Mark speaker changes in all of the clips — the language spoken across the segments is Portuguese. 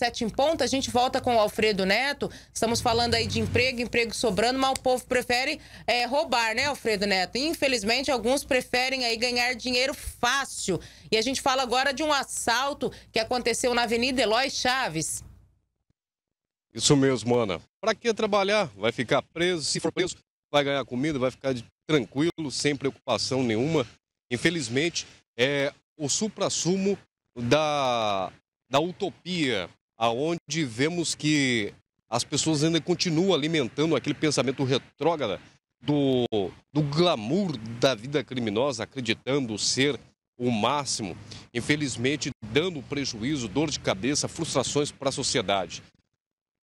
Speaker 1: Sete em ponto, a gente volta com o Alfredo Neto. Estamos falando aí de emprego, emprego sobrando, mas o povo prefere é, roubar, né, Alfredo Neto? Infelizmente, alguns preferem aí ganhar dinheiro fácil. E a gente fala agora de um assalto que aconteceu na Avenida Eloy Chaves.
Speaker 2: Isso mesmo, Ana. Para que trabalhar? Vai ficar preso. Se for preso, vai ganhar comida, vai ficar tranquilo, sem preocupação nenhuma. Infelizmente, é o supra-sumo da, da utopia aonde vemos que as pessoas ainda continuam alimentando aquele pensamento retrógrado do, do glamour da vida criminosa, acreditando ser o máximo, infelizmente dando prejuízo, dor de cabeça, frustrações para a sociedade.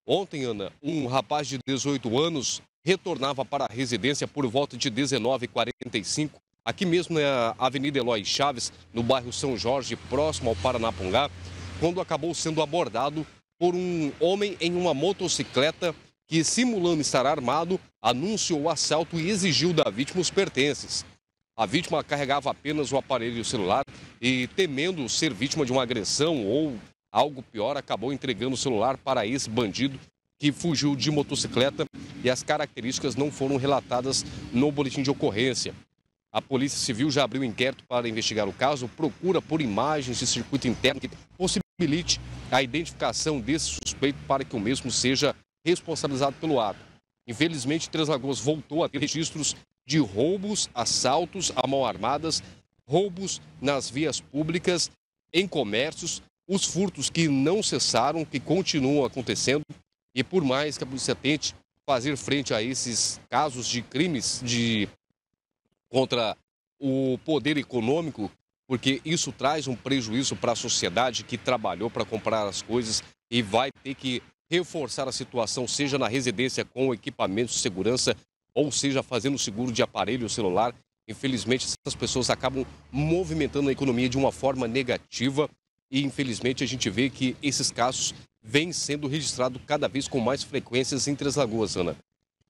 Speaker 2: Ontem, Ana, um rapaz de 18 anos retornava para a residência por volta de 19h45, aqui mesmo na Avenida Eloy Chaves, no bairro São Jorge, próximo ao Paranapungá quando acabou sendo abordado por um homem em uma motocicleta que, simulando estar armado, anunciou o assalto e exigiu da vítima os pertences. A vítima carregava apenas o aparelho celular e, temendo ser vítima de uma agressão ou algo pior, acabou entregando o celular para esse bandido que fugiu de motocicleta e as características não foram relatadas no boletim de ocorrência. A Polícia Civil já abriu um inquérito para investigar o caso, procura por imagens de circuito interno que possivelmente possibilite a identificação desse suspeito para que o mesmo seja responsabilizado pelo ato. Infelizmente, Três Lagoas voltou a ter registros de roubos, assaltos a mão armadas, roubos nas vias públicas, em comércios, os furtos que não cessaram, que continuam acontecendo. E por mais que a polícia tente fazer frente a esses casos de crimes de contra o poder econômico, porque isso traz um prejuízo para a sociedade que trabalhou para comprar as coisas e vai ter que reforçar a situação, seja na residência com equipamentos de segurança ou seja fazendo seguro de aparelho celular. Infelizmente, essas pessoas acabam movimentando a economia de uma forma negativa e infelizmente a gente vê que esses casos vêm sendo registrados cada vez com mais frequências entre as lagoas, Ana.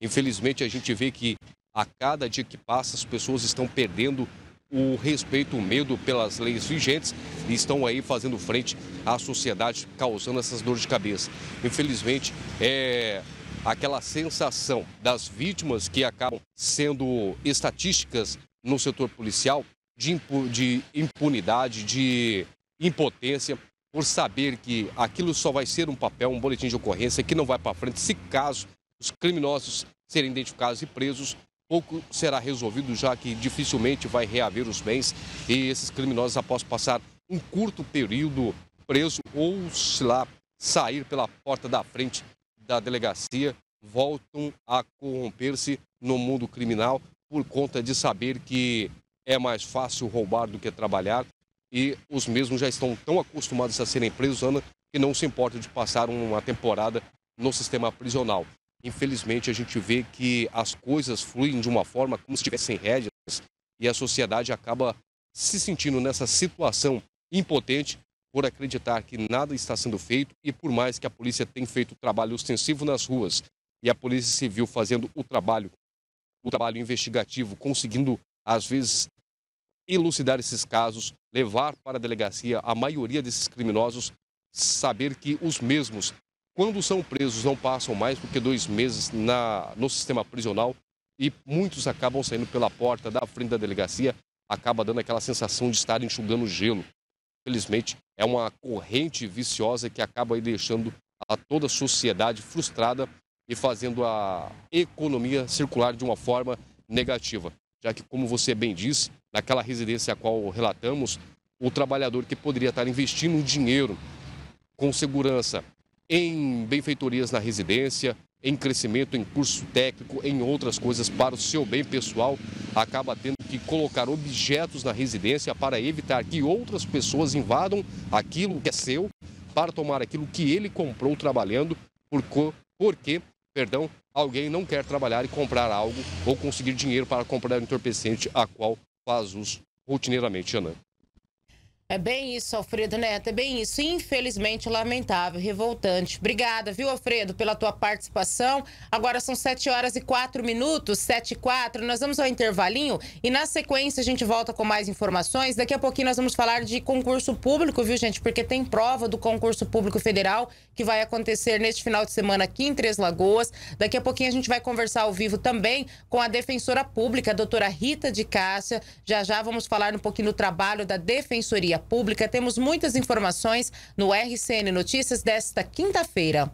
Speaker 2: Infelizmente, a gente vê que a cada dia que passa as pessoas estão perdendo o respeito, o medo pelas leis vigentes e estão aí fazendo frente à sociedade, causando essas dores de cabeça. Infelizmente, é aquela sensação das vítimas que acabam sendo estatísticas no setor policial de, de impunidade, de impotência, por saber que aquilo só vai ser um papel, um boletim de ocorrência que não vai para frente se caso os criminosos serem identificados e presos pouco será resolvido, já que dificilmente vai reaver os bens e esses criminosos, após passar um curto período preso ou, se lá, sair pela porta da frente da delegacia, voltam a corromper-se no mundo criminal por conta de saber que é mais fácil roubar do que trabalhar e os mesmos já estão tão acostumados a serem presos, Ana, que não se importam de passar uma temporada no sistema prisional infelizmente, a gente vê que as coisas fluem de uma forma como se tivessem rédeas e a sociedade acaba se sentindo nessa situação impotente por acreditar que nada está sendo feito e por mais que a polícia tenha feito trabalho ostensivo nas ruas e a polícia civil fazendo o trabalho, o trabalho investigativo, conseguindo às vezes elucidar esses casos, levar para a delegacia a maioria desses criminosos, saber que os mesmos quando são presos, não passam mais do que dois meses na, no sistema prisional e muitos acabam saindo pela porta da frente da delegacia, acaba dando aquela sensação de estar enxugando gelo. Felizmente, é uma corrente viciosa que acaba deixando a toda a sociedade frustrada e fazendo a economia circular de uma forma negativa, já que, como você bem disse, naquela residência a qual relatamos, o trabalhador que poderia estar investindo dinheiro com segurança em benfeitorias na residência, em crescimento, em curso técnico, em outras coisas para o seu bem pessoal, acaba tendo que colocar objetos na residência para evitar que outras pessoas invadam aquilo que é seu, para tomar aquilo que ele comprou trabalhando, porque, porque perdão, alguém não quer trabalhar e comprar algo ou conseguir dinheiro para comprar um entorpecente a qual faz uso rotineiramente, Ana.
Speaker 1: É bem isso, Alfredo Neto, é bem isso. Infelizmente, lamentável, revoltante. Obrigada, viu, Alfredo, pela tua participação. Agora são 7 horas e 4 minutos, 7 e 4. Nós vamos ao intervalinho e na sequência a gente volta com mais informações. Daqui a pouquinho nós vamos falar de concurso público, viu, gente? Porque tem prova do concurso público federal que vai acontecer neste final de semana aqui em Três Lagoas. Daqui a pouquinho a gente vai conversar ao vivo também com a defensora pública, a doutora Rita de Cássia. Já já vamos falar um pouquinho do trabalho da defensoria Pública. Temos muitas informações no RCN Notícias desta quinta-feira.